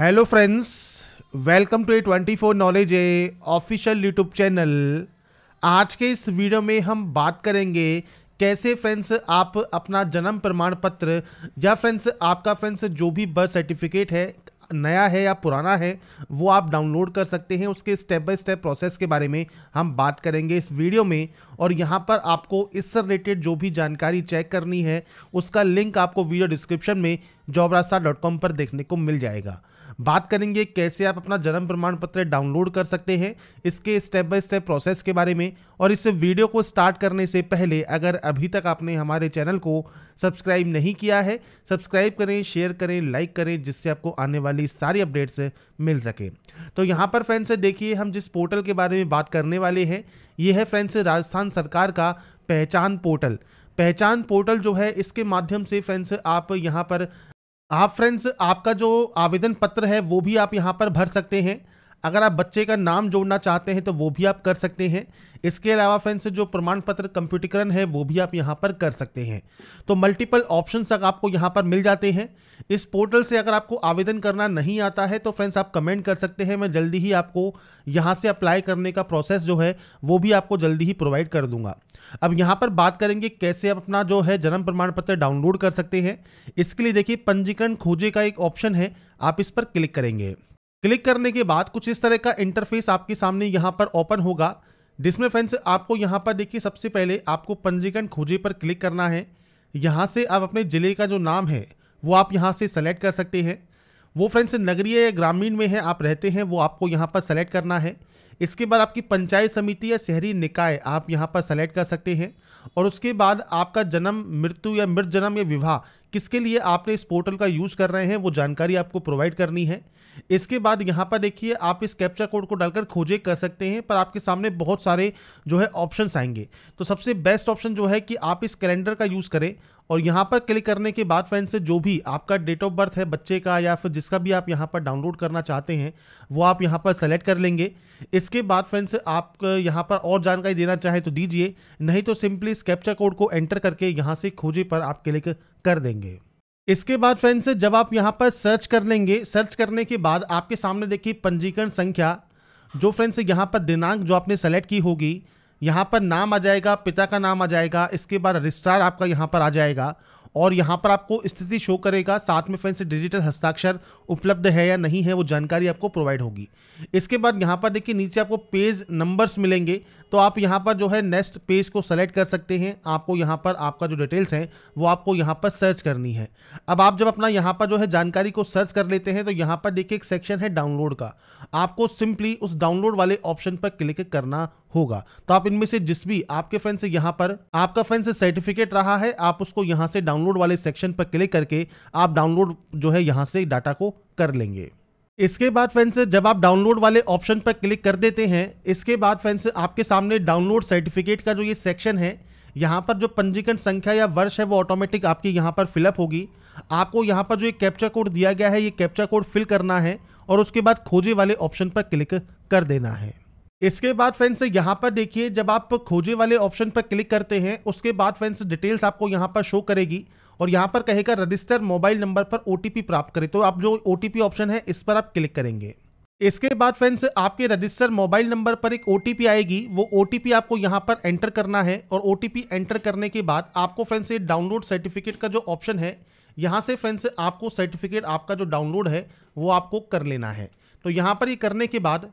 hello friends welcome to A twenty four knowledge A official YouTube channel आज के इस video में हम बात करेंगे कैसे फ्रेंड्स आप अपना जन्म प्रमाण पत्र या फ्रेंड्स आपका फ्रेंड्स जो भी बर्थ सर्टिफिकेट है नया है या पुराना है वो आप डाउनलोड कर सकते हैं उसके स्टेप बाय स्टेप प्रोसेस के बारे में हम बात करेंगे इस वीडियो में और यहाँ पर आपको इससे रिलेटेड जो भी जानकारी चेक करनी है उसका लिंक आपको वीडियो डिस्क्रिप्शन में जॉब पर देखने को मिल जाएगा बात करेंगे कैसे आप अपना जन्म प्रमाण पत्र डाउनलोड कर सकते हैं इसके स्टेप बाय स्टेप प्रोसेस के बारे में और इस वीडियो को स्टार्ट करने से पहले अगर अभी तक आपने हमारे चैनल को सब्सक्राइब नहीं किया है सब्सक्राइब करें शेयर करें लाइक करें जिससे आपको आने वाली वाली सारी अपडेट्स मिल सके तो यहाँ पर फ्रेंड्स देखिए हम जिस पोर्टल के बारे में बात करने वाले हैं ये है फ्रेंड्स राजस्थान सरकार का पहचान पोर्टल पहचान पोर्टल जो है इसके माध्यम से फ्रेंड्स आप यहाँ पर आप फ्रेंड्स आपका जो आवेदन पत्र है वो भी आप यहाँ पर भर सकते हैं अगर आप बच्चे का नाम जोड़ना चाहते हैं तो वो भी आप कर सकते हैं इसके अलावा फ्रेंड्स जो प्रमाण पत्र कंप्यूटीकरण है वो भी आप यहाँ पर कर सकते हैं तो मल्टीपल ऑप्शन आपको यहाँ पर मिल जाते हैं इस पोर्टल से अगर आपको आवेदन करना नहीं आता है तो फ्रेंड्स आप कमेंट कर सकते हैं मैं जल्दी ही आपको यहाँ से अप्लाई करने का प्रोसेस जो है वो भी आपको जल्दी ही प्रोवाइड कर दूंगा अब यहाँ पर बात करेंगे कैसे आप अपना जो है जन्म प्रमाण पत्र डाउनलोड कर सकते हैं इसके लिए देखिए पंजीकरण खोजे का एक ऑप्शन है आप इस पर क्लिक करेंगे क्लिक करने के बाद कुछ इस तरह का इंटरफेस आपके सामने यहाँ पर ओपन होगा जिसमें फ्रेंड्स आपको यहाँ पर देखिए सबसे पहले आपको पंजीकरण खोजे पर क्लिक करना है यहाँ से आप अपने ज़िले का जो नाम है वो आप यहाँ से सेलेक्ट कर सकते हैं वो फ्रेंड्स नगरीय या ग्रामीण में है आप रहते हैं वो आपको यहाँ पर सेलेक्ट करना है इसके बाद आपकी पंचायत समिति या शहरी निकाय आप यहाँ पर सेलेक्ट कर सकते हैं और उसके बाद आपका जन्म मृत्यु या मृत जन्म या विवाह किसके लिए आपने इस पोर्टल का यूज़ कर रहे हैं वो जानकारी आपको प्रोवाइड करनी है इसके बाद यहाँ पर देखिए आप इस कैप्चा कोड को डालकर खोजे कर सकते हैं पर आपके सामने बहुत सारे जो है ऑप्शंस आएंगे तो सबसे बेस्ट ऑप्शन जो है कि आप इस कैलेंडर का यूज़ करें और यहाँ पर क्लिक करने के बाद फैन से जो भी आपका डेट ऑफ बर्थ है बच्चे का या फिर जिसका भी आप यहाँ पर डाउनलोड करना चाहते हैं वो आप यहाँ पर सेलेक्ट कर लेंगे इसके बाद फैन से आप यहाँ पर और जानकारी देना चाहें तो दीजिए नहीं तो सिंपली इस कैप्चा कोड को एंटर करके यहाँ से खोजे पर आप क्लिक कर देंगे इसके बाद फ्रेंड्स जब आप यहाँ पर सर्च कर लेंगे सर्च करने के बाद आपके सामने देखिए पंजीकरण संख्या जो फ्रेंड्स यहाँ पर दिनांक जो आपने सेलेक्ट की होगी यहाँ पर नाम आ जाएगा पिता का नाम आ जाएगा इसके बाद रजिस्ट्रार आपका यहाँ पर आ जाएगा और यहाँ पर आपको स्थिति शो करेगा साथ में फ्रेंड्स डिजिटल हस्ताक्षर उपलब्ध है या नहीं है वो जानकारी आपको प्रोवाइड होगी इसके बाद यहाँ पर देखिए नीचे आपको पेज नंबर्स मिलेंगे तो आप यहाँ पर जो है नेक्स्ट पेज को सेलेक्ट कर सकते हैं आपको यहाँ पर आपका जो डिटेल्स हैं वो आपको यहाँ पर सर्च करनी है अब आप जब अपना यहाँ पर जो है जानकारी को सर्च कर लेते हैं तो यहाँ पर देखिए एक सेक्शन है डाउनलोड का आपको सिंपली उस डाउनलोड वाले ऑप्शन पर क्लिक करना होगा तो आप इनमें से जिस भी आपके फ्रेंड से यहाँ पर आपका फ्रेंड से सर्टिफिकेट रहा है आप उसको यहाँ से डाउनलोड वाले सेक्शन पर क्लिक करके आप डाउनलोड जो है यहाँ से डाटा को कर लेंगे इसके बाद फ्रेंड्स जब आप डाउनलोड वाले ऑप्शन पर क्लिक कर देते हैं इसके बाद फ्रेंड्स आपके सामने डाउनलोड सर्टिफिकेट का जो ये सेक्शन है यहाँ पर जो पंजीकरण संख्या या वर्ष है वो ऑटोमेटिक आपकी यहाँ पर फिलअप होगी आपको यहाँ पर जो एक कैप्चा कोड दिया गया है ये कैप्चा कोड फिल करना है और उसके बाद खोजे वाले ऑप्शन पर क्लिक कर देना है इसके बाद फ्रेंड्स यहाँ पर देखिए जब आप खोजे वाले ऑप्शन पर क्लिक करते हैं उसके बाद फ्रेंड्स डिटेल्स आपको यहाँ पर शो करेगी और यहाँ पर कहेगा रजिस्टर मोबाइल नंबर पर ओ प्राप्त करें तो आप जो ओ ऑप्शन है इस पर आप क्लिक करेंगे इसके बाद फ्रेंड्स आपके रजिस्टर मोबाइल नंबर पर एक ओ आएगी वो ओ आपको यहाँ पर एंटर करना है और ओ एंटर करने के बाद आपको फ्रेंड्स ये डाउनलोड सर्टिफिकेट का जो ऑप्शन है यहाँ से फ्रेंड्स आपको सर्टिफिकेट आपका जो डाउनलोड है वो आपको कर लेना है तो यहाँ पर ये करने के बाद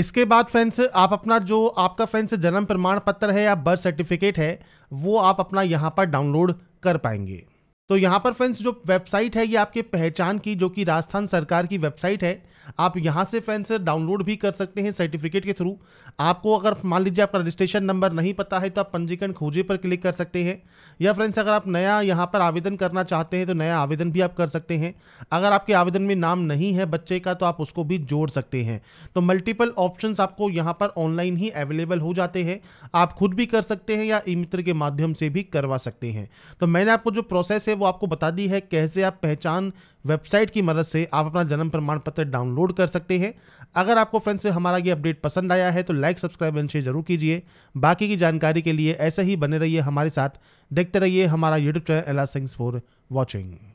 इसके बाद फ्रेंड्स आप अपना जो आपका फ्रेंड्स जन्म प्रमाण पत्र है या बर्थ सर्टिफिकेट है वो आप अपना यहाँ पर डाउनलोड कर पाएंगे तो यहाँ पर फ्रेंड्स जो वेबसाइट है ये आपके पहचान की जो कि राजस्थान सरकार की वेबसाइट है आप यहाँ से फ्रेंड्स डाउनलोड भी कर सकते हैं सर्टिफिकेट के थ्रू आपको अगर मान लीजिए आपका रजिस्ट्रेशन नंबर नहीं पता है तो आप पंजीकरण खोजे पर क्लिक कर सकते हैं या फ्रेंड्स अगर आप नया यहाँ पर आवेदन करना चाहते हैं तो नया आवेदन भी आप कर सकते हैं अगर आपके आवेदन में नाम नहीं है बच्चे का तो आप उसको भी जोड़ सकते हैं तो मल्टीपल ऑप्शन आपको यहाँ पर ऑनलाइन ही अवेलेबल हो जाते हैं आप खुद भी कर सकते हैं या ई मित्र के माध्यम से भी करवा सकते हैं तो मैंने आपको जो प्रोसेस है से वो आपको बता दी है कैसे आप पहचान वेबसाइट की मदद से आप अपना जन्म प्रमाण पत्र डाउनलोड कर सकते हैं अगर आपको फ्रेंड्स हमारा ये अपडेट पसंद आया है तो लाइक सब्सक्राइब एंड शेयर जरूर कीजिए बाकी की जानकारी के लिए ऐसे ही बने रहिए हमारे साथ देखते रहिए हमारा YouTube channel Ella sings for watching